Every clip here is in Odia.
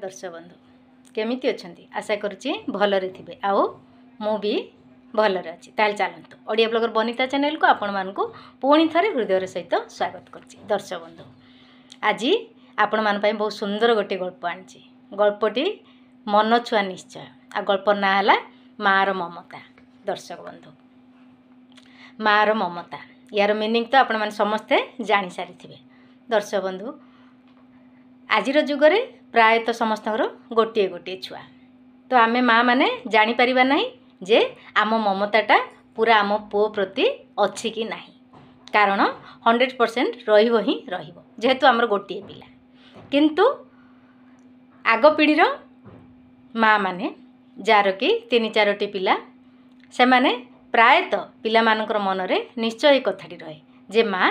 दर्शक बन्धु केमि अशाकु भल रे आउँ भलि त्लगर बनिता पुणी आपिथ हृदय सहित स्वागत गर्छ दर्शक बन्धु आज आप बहुत सुंदर गोटे गल्प आलपटी मन छुवा निश्चय आ गल्प्ला ममता दर्शक बन्धु मामता यहाँ मिनिङ त आपे जानिसिथे दर्शक बन्धु आजगर ପ୍ରାୟତଃ ସମସ୍ତଙ୍କର ଗୋଟିଏ ଗୋଟିଏ ଛୁଆ ତ ଆମେ ମାଆମାନେ ଜାଣିପାରିବା ନାହିଁ ଯେ ଆମ ମମତାଟା ପୁରା ଆମ ପୁଅ ପ୍ରତି ଅଛି କି ନାହିଁ କାରଣ ହଣ୍ଡ୍ରେଡ଼ ପରସେଣ୍ଟ ରହିବ ହିଁ ରହିବ ଯେହେତୁ ଆମର ଗୋଟିଏ ପିଲା କିନ୍ତୁ ଆଗ ପିଢ଼ିର ମାଆମାନେ ଯାହାର କି ତିନି ଚାରୋଟି ପିଲା ସେମାନେ ପ୍ରାୟତଃ ପିଲାମାନଙ୍କର ମନରେ ନିଶ୍ଚୟ ଏଇ କଥାଟି ରହେ ଯେ ମା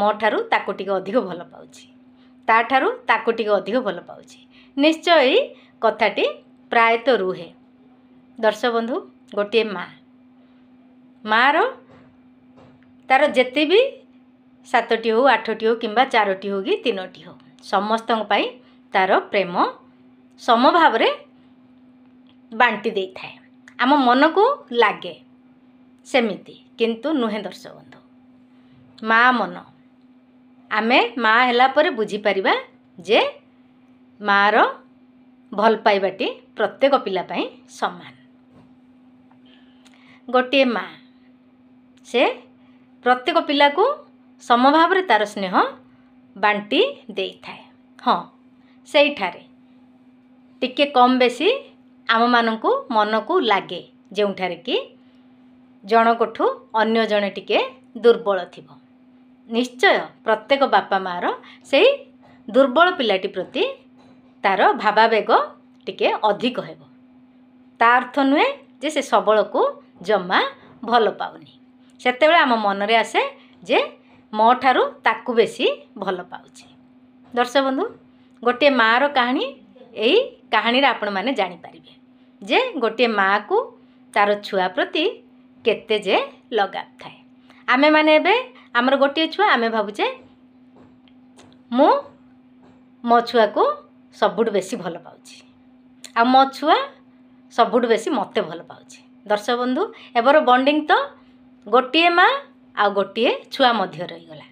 ମୋ ଠାରୁ ତାକୁ ଟିକେ ଅଧିକ ଭଲ ପାଉଛି ତା'ଠାରୁ ତାକୁ ଟିକେ ଅଧିକ ଭଲ ପାଉଛି ନିଶ୍ଚୟ ଏଇ କଥାଟି ପ୍ରାୟତଃ ରୁହେ ଦର୍ଶକ ବନ୍ଧୁ ଗୋଟିଏ ମାଆ ମାଆର ତା'ର ଯେତେ ବି ସାତଟି ହେଉ ଆଠଟି ହେଉ କିମ୍ବା ଚାରୋଟି ହେଉ କି ତିନୋଟି ହେଉ ସମସ୍ତଙ୍କ ପାଇଁ ତା'ର ପ୍ରେମ ସମଭାବରେ ବାଣ୍ଟି ଦେଇଥାଏ ଆମ ମନକୁ ଲାଗେ ସେମିତି କିନ୍ତୁ ନୁହେଁ ଦର୍ଶକ ବନ୍ଧୁ ମା ମନ ଆମେ ମା ହେଲା ପରେ ବୁଝିପାରିବା ଯେ ମା'ର ଭଲ ପାଇବାଟି ପ୍ରତ୍ୟେକ ପିଲା ପାଇଁ ସମାନ ଗୋଟିଏ ମା ସେ ପ୍ରତ୍ୟେକ ପିଲାକୁ ସମଭାବରେ ତା'ର ସ୍ନେହ ବାଣ୍ଟି ଦେଇଥାଏ ହଁ ସେଇଠାରେ ଟିକିଏ କମ୍ ବେଶୀ ଆମମାନଙ୍କୁ ମନକୁ ଲାଗେ ଯେଉଁଠାରେ କି ଜଣଙ୍କଠୁ ଅନ୍ୟ ଜଣେ ଟିକେ ଦୁର୍ବଳ ଥିବ ନିଶ୍ଚୟ ପ୍ରତ୍ୟେକ ବାପା ମାଆର ସେଇ ଦୁର୍ବଳ ପିଲାଟି ପ୍ରତି ତା'ର ଭାବାବେଗ ଟିକେ ଅଧିକ ହେବ ତା ଅର୍ଥ ନୁହେଁ ଯେ ସେ ସବଳକୁ ଜମା ଭଲ ପାଉନି ସେତେବେଳେ ଆମ ମନରେ ଆସେ ଯେ ମୋ ଠାରୁ ତାକୁ ବେଶୀ ଭଲ ପାଉଛି ଦର୍ଶକ ବନ୍ଧୁ ଗୋଟିଏ ମାଆର କାହାଣୀ ଏଇ କାହାଣୀରେ ଆପଣମାନେ ଜାଣିପାରିବେ ଯେ ଗୋଟିଏ ମାଆକୁ ତା'ର ଛୁଆ ପ୍ରତି କେତେ ଯେ ଲଗାବ ଥାଏ ଆମେମାନେ ଏବେ ଆମର ଗୋଟିଏ ଛୁଆ ଆମେ ଭାବୁଛେ ମୁଁ ମୋ ଛୁଆକୁ ସବୁଠୁ ବେଶୀ ଭଲ ପାଉଛି ଆଉ ମୋ ଛୁଆ ସବୁଠୁ ବେଶୀ ମୋତେ ଭଲ ପାଉଛି ଦର୍ଶକ ବନ୍ଧୁ ଏବର ବଣ୍ଡିଂ ତ ଗୋଟିଏ ମାଆ ଆଉ ଗୋଟିଏ ଛୁଆ ମଧ୍ୟ ରହିଗଲା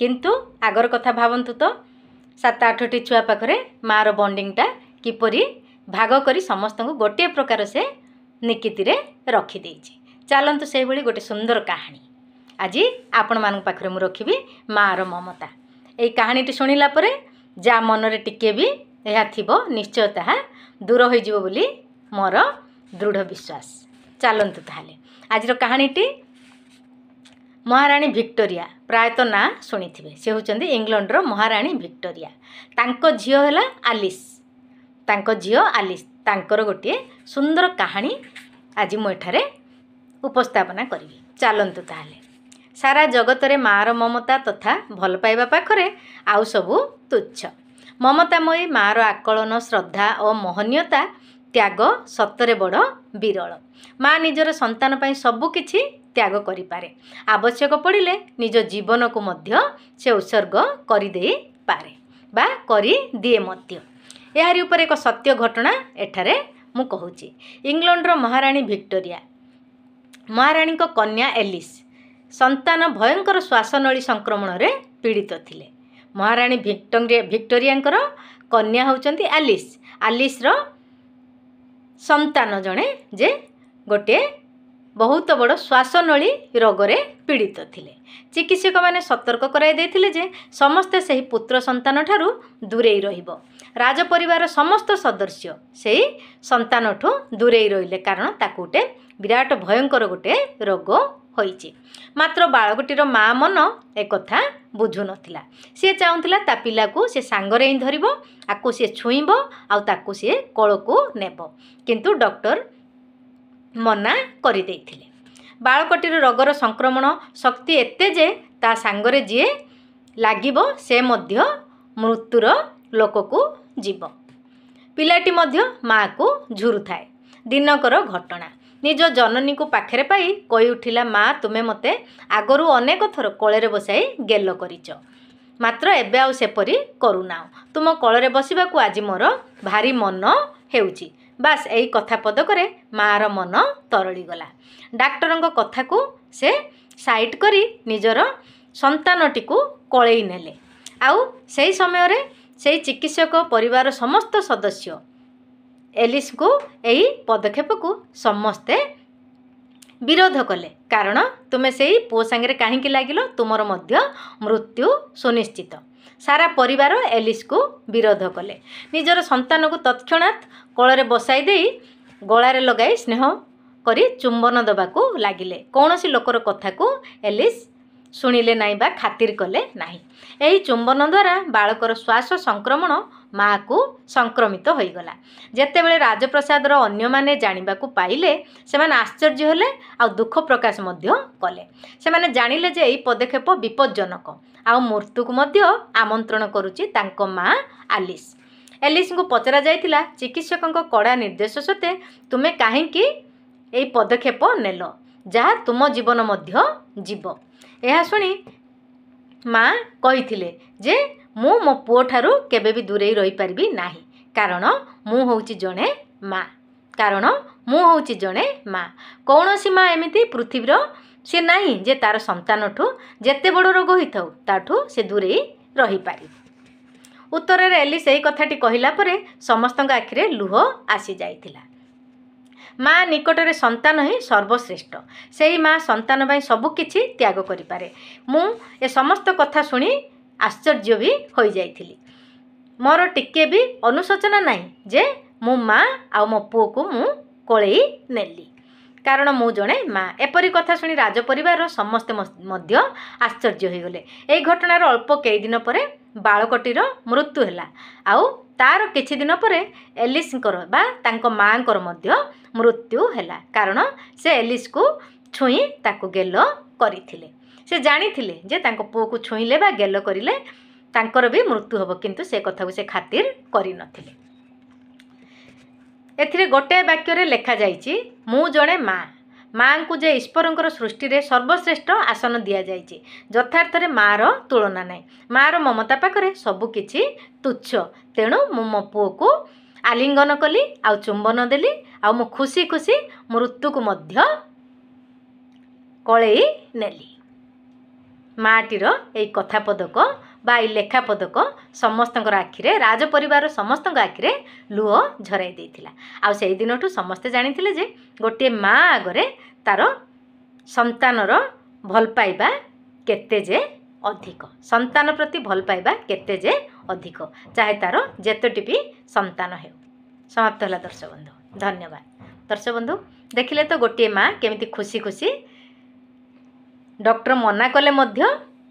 କିନ୍ତୁ ଆଗର କଥା ଭାବନ୍ତୁ ତ ସାତ ଆଠଟି ଛୁଆ ପାଖରେ ମାଆର ବଣ୍ଡିଂଟା କିପରି ଭାଗ କରି ସମସ୍ତଙ୍କୁ ଗୋଟିଏ ପ୍ରକାର ସେ ନିକିତିରେ ରଖିଦେଇଛି ଚାଲନ୍ତୁ ସେହିଭଳି ଗୋଟେ ସୁନ୍ଦର କାହାଣୀ ଆଜି ଆପଣମାନଙ୍କ ପାଖରେ ମୁଁ ରଖିବି ମାଆର ମମତା ଏଇ କାହାଣୀଟି ଶୁଣିଲା ପରେ ଯାହା ମନରେ ଟିକିଏ ବି ଏହା ଥିବ ନିଶ୍ଚୟ ତାହା ଦୂର ହୋଇଯିବ ବୋଲି ମୋର ଦୃଢ଼ ବିଶ୍ୱାସ ଚାଲନ୍ତୁ ତାହେଲେ ଆଜିର କାହାଣୀଟି ମହାରାଣୀ ଭିକ୍ଟୋରିଆ ପ୍ରାୟତଃ ନାଁ ଶୁଣିଥିବେ ସେ ହେଉଛନ୍ତି ଇଂଲଣ୍ଡର ମହାରାଣୀ ଭିକ୍ଟୋରିଆ ତାଙ୍କ ଝିଅ ହେଲା ଆଲିସ୍ ତାଙ୍କ ଝିଅ ଆଲିସ୍ ତାଙ୍କର ଗୋଟିଏ ସୁନ୍ଦର କାହାଣୀ ଆଜି ମୁଁ ଏଠାରେ ଉପସ୍ଥାପନା କରିବି ଚାଲନ୍ତୁ ତାହେଲେ ସାରା ଜଗତରେ ମାଆର ମମତା ତଥା ଭଲ ପାଇବା ପାଖରେ ଆଉ ସବୁ ତୁଚ୍ଛ ମମତାମୟୀ ମାଆର ଆକଳନ ଶ୍ରଦ୍ଧା ଓ ମହନୀୟତା ତ୍ୟାଗ ସତରେ ବଡ଼ ବିରଳ ମା ନିଜର ସନ୍ତାନ ପାଇଁ ସବୁକିଛି ତ୍ୟାଗ କରିପାରେ ଆବଶ୍ୟକ ପଡ଼ିଲେ ନିଜ ଜୀବନକୁ ମଧ୍ୟ ସେ ଉତ୍ସର୍ଗ କରିଦେଇପାରେ ବା କରିଦିଏ ମଧ୍ୟ ଏହାରି ଉପରେ ଏକ ସତ୍ୟ ଘଟଣା ଏଠାରେ ମୁଁ କହୁଛି ଇଂଲଣ୍ଡର ମହାରାଣୀ ଭିକ୍ଟୋରିଆ ମହାରାଣୀଙ୍କ କନ୍ୟା ଏଲିସ୍ ସନ୍ତାନ ଭୟଙ୍କର ଶ୍ୱାସନଳୀ ସଂକ୍ରମଣରେ ପୀଡ଼ିତ ଥିଲେ ମହାରାଣୀ ଭିକ୍ଟୋରିଆ ଭିକ୍ଟୋରିଆଙ୍କର କନ୍ୟା ହେଉଛନ୍ତି ଆଲିସ୍ ଆଲିସ୍ର ସନ୍ତାନ ଜଣେ ଯେ ଗୋଟିଏ ବହୁତ ବଡ଼ ଶ୍ୱାସନଳୀ ରୋଗରେ ପୀଡ଼ିତ ଥିଲେ ଚିକିତ୍ସକମାନେ ସତର୍କ କରାଇ ଦେଇଥିଲେ ଯେ ସମସ୍ତେ ସେହି ପୁତ୍ର ସନ୍ତାନ ଠାରୁ ଦୂରେଇ ରହିବ ରାଜପରିବାର ସମସ୍ତ ସଦସ୍ୟ ସେହି ସନ୍ତାନଠୁ ଦୂରେଇ ରହିଲେ କାରଣ ତାକୁ ଗୋଟେ ବିରାଟ ଭୟଙ୍କର ଗୋଟେ ରୋଗ ହୋଇଛି ମାତ୍ର ବାଳକଟିର ମା ମନ ଏକଥା ବୁଝୁନଥିଲା ସିଏ ଚାହୁଁଥିଲା ତା ପିଲାକୁ ସେ ସାଙ୍ଗରେ ହିଁ ଧରିବ ଆକୁ ସିଏ ଛୁଇଁବ ଆଉ ତାକୁ ସିଏ କଳକୁ ନେବ କିନ୍ତୁ ଡକ୍ଟର ମନା କରିଦେଇଥିଲେ ବାଳକଟିର ରୋଗର ସଂକ୍ରମଣ ଶକ୍ତି ଏତେ ଯେ ତା ସାଙ୍ଗରେ ଯିଏ ଲାଗିବ ସେ ମଧ୍ୟ ମୃତ୍ୟୁର ଲୋକକୁ ଯିବ ପିଲାଟି ମଧ୍ୟ ମାଆକୁ ଝୁରୁଥାଏ ଦିନକର ଘଟଣା ନିଜ ଜନନୀକୁ ପାଖରେ ପାଇ କହିଉଠିଲା ମା ତୁମେ ମୋତେ ଆଗରୁ ଅନେକ ଥର କଳରେ ବସାଇ ଗେଲ କରିଛ ମାତ୍ର ଏବେ ଆଉ ସେପରି କରୁନାହୁଁ ତୁମ କଳରେ ବସିବାକୁ ଆଜି ମୋର ଭାରି ମନ ହେଉଛି ବାସ୍ ଏହି କଥା ପଦକରେ ମାଆର ମନ ତରଳିଗଲା ଡାକ୍ତରଙ୍କ କଥାକୁ ସେ ସାଇଟ୍ କରି ନିଜର ସନ୍ତାନଟିକୁ କଳେଇ ନେଲେ ଆଉ ସେହି ସମୟରେ ସେହି ଚିକିତ୍ସକ ପରିବାର ସମସ୍ତ ସଦସ୍ୟ ଏଲିସ୍ଙ୍କୁ ଏହି ପଦକ୍ଷେପକୁ ସମସ୍ତେ ବିରୋଧ କଲେ କାରଣ ତୁମେ ସେହି ପୁଅ ସାଙ୍ଗରେ କାହିଁକି ଲାଗିଲ ତୁମର ମଧ୍ୟ ମୃତ୍ୟୁ ସୁନିଶ୍ଚିତ ସାରା ପରିବାର ଏଲିସ୍କୁ ବିରୋଧ କଲେ ନିଜର ସନ୍ତାନକୁ ତତ୍କ୍ଷଣାତ୍ କଳରେ ବସାଇ ଦେଇ ଗଳାରେ ଲଗାଇ ସ୍ନେହ କରି ଚୁମ୍ବନ ଦେବାକୁ ଲାଗିଲେ କୌଣସି ଲୋକର କଥାକୁ ଏଲିସ୍ ଶୁଣିଲେ ନାହିଁ ବା ଖାତିର କଲେ ନାହିଁ ଏହି ଚୁମ୍ବନ ଦ୍ୱାରା ବାଳକର ଶ୍ୱାସ ସଂକ୍ରମଣ ମାଆକୁ ସଂକ୍ରମିତ ହୋଇଗଲା ଯେତେବେଳେ ରାଜପ୍ରସାଦର ଅନ୍ୟମାନେ ଜାଣିବାକୁ ପାଇଲେ ସେମାନେ ଆଶ୍ଚର୍ଯ୍ୟ ହେଲେ ଆଉ ଦୁଃଖ ପ୍ରକାଶ ମଧ୍ୟ କଲେ ସେମାନେ ଜାଣିଲେ ଯେ ଏହି ପଦକ୍ଷେପ ବିପଜ୍ଜନକ ଆଉ ମୃତ୍ୟୁକୁ ମଧ୍ୟ ଆମନ୍ତ୍ରଣ କରୁଛି ତାଙ୍କ ମା ଆଲିସ୍ ଏଲିସ୍ଙ୍କୁ ପଚରା ଯାଇଥିଲା ଚିକିତ୍ସକଙ୍କ କଡ଼ା ନିର୍ଦ୍ଦେଶ ସତ୍ତ୍ୱେ ତୁମେ କାହିଁକି ଏହି ପଦକ୍ଷେପ ନେଲ ଯାହା ତୁମ ଜୀବନ ମଧ୍ୟ ଯିବ ଏହା ଶୁଣି ମା କହିଥିଲେ ଯେ ମୁଁ ମୋ ପୁଅଠାରୁ କେବେ ବି ଦୂରେଇ ରହିପାରିବି ନାହିଁ କାରଣ ମୁଁ ହେଉଛି ଜଣେ ମା କାରଣ ମୁଁ ହେଉଛି ଜଣେ ମା କୌଣସି ମା ଏମିତି ପୃଥିବୀର ସେ ନାହିଁ ଯେ ତାର ସନ୍ତାନଠୁ ଯେତେ ବଡ଼ ରୋଗ ହୋଇଥାଉ ତାଠୁ ସେ ଦୂରେଇ ରହିପାରିବ ଉତ୍ତରରେ ଏଲି ସେହି କଥାଟି କହିଲା ପରେ ସମସ୍ତଙ୍କ ଆଖିରେ ଲୁହ ଆସିଯାଇଥିଲା ମା ନିକଟରେ ସନ୍ତାନ ହିଁ ସର୍ବଶ୍ରେଷ୍ଠ ସେହି ମା ସନ୍ତାନ ପାଇଁ ସବୁକିଛି ତ୍ୟାଗ କରିପାରେ ମୁଁ ଏ ସମସ୍ତ କଥା ଶୁଣି ଆଶ୍ଚର୍ଯ୍ୟ ବି ହୋଇଯାଇଥିଲି ମୋର ଟିକେ ବି ଅନୁଶୋଚନା ନାହିଁ ଯେ ମୋ ମା ଆଉ ମୋ ପୁଅକୁ ମୁଁ କୋଳେଇ ନେଲି କାରଣ ମୁଁ ଜଣେ ମା ଏପରି କଥା ଶୁଣି ରାଜ ପରିବାରର ସମସ୍ତେ ମଧ୍ୟ ଆଶ୍ଚର୍ଯ୍ୟ ହୋଇଗଲେ ଏହି ଘଟଣାର ଅଳ୍ପ କେଇଦିନ ପରେ ବାଳକଟିର ମୃତ୍ୟୁ ହେଲା ଆଉ ତା'ର କିଛି ଦିନ ପରେ ଏଲିସ୍ଙ୍କର ବା ତାଙ୍କ ମାଆଙ୍କର ମଧ୍ୟ ମୃତ୍ୟୁ ହେଲା କାରଣ ସେ ଏଲିସ୍କୁ ଛୁଇଁ ତାକୁ ଗେଲ କରିଥିଲେ ସେ ଜାଣିଥିଲେ ଯେ ତାଙ୍କ ପୁଅକୁ ଛୁଇଁଲେ ବା ଗେଲ କରିଲେ ତାଙ୍କର ବି ମୃତ୍ୟୁ ହେବ କିନ୍ତୁ ସେ କଥାକୁ ସେ ଖାତିର କରିନଥିଲେ ଏଥିରେ ଗୋଟିଏ ବାକ୍ୟରେ ଲେଖାଯାଇଛି ମୁଁ ଜଣେ ମା ମାଆଙ୍କୁ ଯେ ଈଶ୍ୱରଙ୍କର ସୃଷ୍ଟିରେ ସର୍ବଶ୍ରେଷ୍ଠ ଆସନ ଦିଆଯାଇଛି ଯଥାର୍ଥରେ ମାଆର ତୁଳନା ନାହିଁ ମାଆର ମମତା ପାଖରେ ସବୁକିଛି ତୁଚ୍ଛ ତେଣୁ ମୁଁ ମୋ ପୁଅକୁ ଆଲିଙ୍ଗନ କଲି ଆଉ ଚୁମ୍ବନ ଦେଲି ଆଉ ମୁଁ ଖୁସି ଖୁସି ମୃତ୍ୟୁକୁ ମଧ୍ୟ କଳେଇ ନେଲି ମାଟିର ଏଇ କଥା ପଦକ ବା ଏଇ ଲେଖା ପଦକ ସମସ୍ତଙ୍କର ଆଖିରେ ରାଜପରିବାର ସମସ୍ତଙ୍କ ଆଖିରେ ଲୁହ ଝରାଇ ଦେଇଥିଲା ଆଉ ସେଇଦିନଠୁ ସମସ୍ତେ ଜାଣିଥିଲେ ଯେ ଗୋଟିଏ ମା ଆଗରେ ତା'ର ସନ୍ତାନର ଭଲ ପାଇବା କେତେ ଯେ ଅଧିକ ସନ୍ତାନ ପ୍ରତି ଭଲ ପାଇବା କେତେ ଯେ ଅଧିକ ଚାହେ ତା'ର ଯେତୋଟି ବି ସନ୍ତାନ ହେଉ ସମାପ୍ତ ହେଲା ଦର୍ଶକ ବନ୍ଧୁ ଧନ୍ୟବାଦ ଦର୍ଶକ ବନ୍ଧୁ ଦେଖିଲେ ତ ଗୋଟିଏ ମା କେମିତି ଖୁସି ଖୁସି ଡକ୍ଟର ମନା କଲେ ମଧ୍ୟ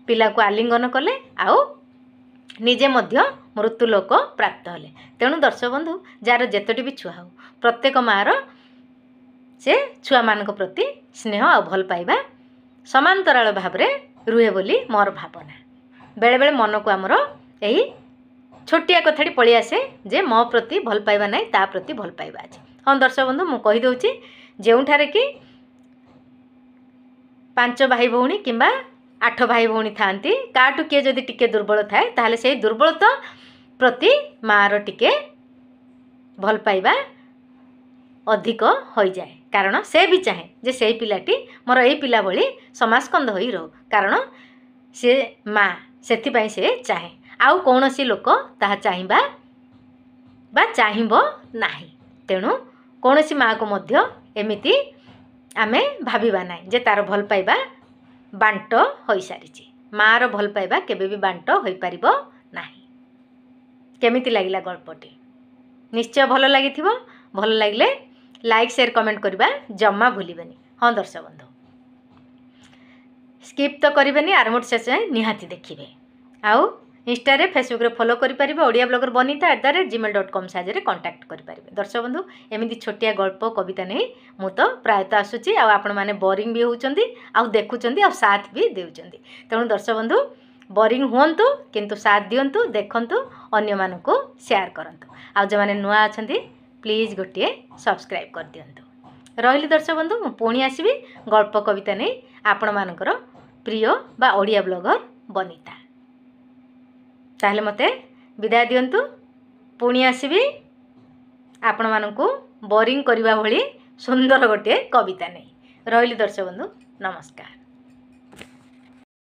ପିଲାକୁ ଆଲିଙ୍ଗନ କଲେ ଆଉ ନିଜେ ମଧ୍ୟ ମୃତ୍ୟୁ ଲୋକ ପ୍ରାପ୍ତ ହେଲେ ତେଣୁ ଦର୍ଶକ ବନ୍ଧୁ ଯାହାର ଯେତୋଟି ବି ଛୁଆ ହେଉ ପ୍ରତ୍ୟେକ ମାଆର ସେ ଛୁଆମାନଙ୍କ ପ୍ରତି ସ୍ନେହ ଆଉ ଭଲ ପାଇବା ସମାନ୍ତରାଳ ଭାବରେ ରୁହେ ବୋଲି ମୋର ଭାବନା ବେଳେବେଳେ ମନକୁ ଆମର ଏହି ଛୋଟିଆ କଥାଟି ପଳେଇ ଆସେ ଯେ ମୋ ପ୍ରତି ଭଲ ପାଇବା ନାହିଁ ତା ପ୍ରତି ଭଲ ପାଇବା ଅଛି ହଁ ଦର୍ଶକ ବନ୍ଧୁ ମୁଁ କହିଦେଉଛି ଯେଉଁଠାରେ କି ପାଞ୍ଚ ଭାଇ ଭଉଣୀ କିମ୍ବା ଆଠ ଭାଇ ଭଉଣୀ ଥାଆନ୍ତି କାହାଠୁ କିଏ ଯଦି ଟିକେ ଦୁର୍ବଳ ଥାଏ ତାହେଲେ ସେଇ ଦୁର୍ବଳତା ପ୍ରତି ମାଆର ଟିକେ ଭଲ ପାଇବା ଅଧିକ ହୋଇଯାଏ କାରଣ ସେ ବି ଚାହେଁ ଯେ ସେଇ ପିଲାଟି ମୋର ଏଇ ପିଲା ଭଳି ସମାସ୍କନ୍ଦ ହୋଇ ରହୁ କାରଣ ସେ ମା ସେଥିପାଇଁ ସେ ଚାହେଁ ଆଉ କୌଣସି ଲୋକ ତାହା ଚାହିଁବା ବା ଚାହିଁବ ନାହିଁ ତେଣୁ କୌଣସି ମାଆକୁ ମଧ୍ୟ ଏମିତି ଆମେ ଭାବିବା ନାହିଁ ଯେ ତା'ର ଭଲ ପାଇବା ବାଣ୍ଟ ହୋଇସାରିଛି ମାଆର ଭଲ ପାଇବା କେବେ ବି ବାଣ୍ଟ ହୋଇପାରିବ ନାହିଁ କେମିତି ଲାଗିଲା ଗଳ୍ପଟି ନିଶ୍ଚୟ ଭଲ ଲାଗିଥିବ ଭଲ ଲାଗିଲେ ଲାଇକ୍ ସେୟାର କମେଣ୍ଟ କରିବା ଜମା ଭୁଲିବେନି ହଁ ଦର୍ଶକ ବନ୍ଧୁ ସ୍କିପ୍ ତ କରିବେନି ଆରମ୍ଭ ଶେଷ ଯାଏଁ ନିହାତି ଦେଖିବେ ଆଉ ইনস্টারে ফেসবুকে ফলো করে ওড়িয়া ব্লগর Banita at the rate gmail dot com সাহায্যে কন্টাক্ট করে দর্শক বন্ধু এমনি ছোটিয়া গল্প কবিতা নেই মু তো প্রায়তঃ আসুচি আপন মানে বোরিং বি হচ্ছেন আখুচান সাথ বি দেছেন তেমন দর্শক বন্ধু ବୋରିଂ ହୁଅନ୍ତୁ କିନ୍ତୁ ସାଥ ଦିଅନ୍ତୁ ଦେଖନ୍ତୁ ଅନ୍ୟମାନଙ୍କୁ ସେୟାର କରନ୍ତୁ ଆଉ ଯେଉଁମାନେ ନୂଆ ଅଛନ୍ତି ପ୍ଲିଜ୍ ଗୋଟିଏ ସବସ୍କ୍ରାଇବ୍ କରିଦିଅନ୍ତୁ ରହିଲି ଦର୍ଶକ ବନ୍ଧୁ ମୁଁ ପୁଣି ଆସିବି ଗଳ୍ପ କବିତା ନେଇ ଆପଣମାନଙ୍କର ପ୍ରିୟ ବା ଓଡ଼ିଆ ବ୍ଲଗର୍ ବନିତା ତାହେଲେ ମୋତେ ବିଦାୟ ଦିଅନ୍ତୁ ପୁଣି ଆସିବି ଆପଣମାନଙ୍କୁ ବୋରିଂ କରିବା ଭଳି ସୁନ୍ଦର ଗୋଟିଏ କବିତା ନେଇ ରହିଲି ଦର୍ଶକ ବନ୍ଧୁ ନମସ୍କାର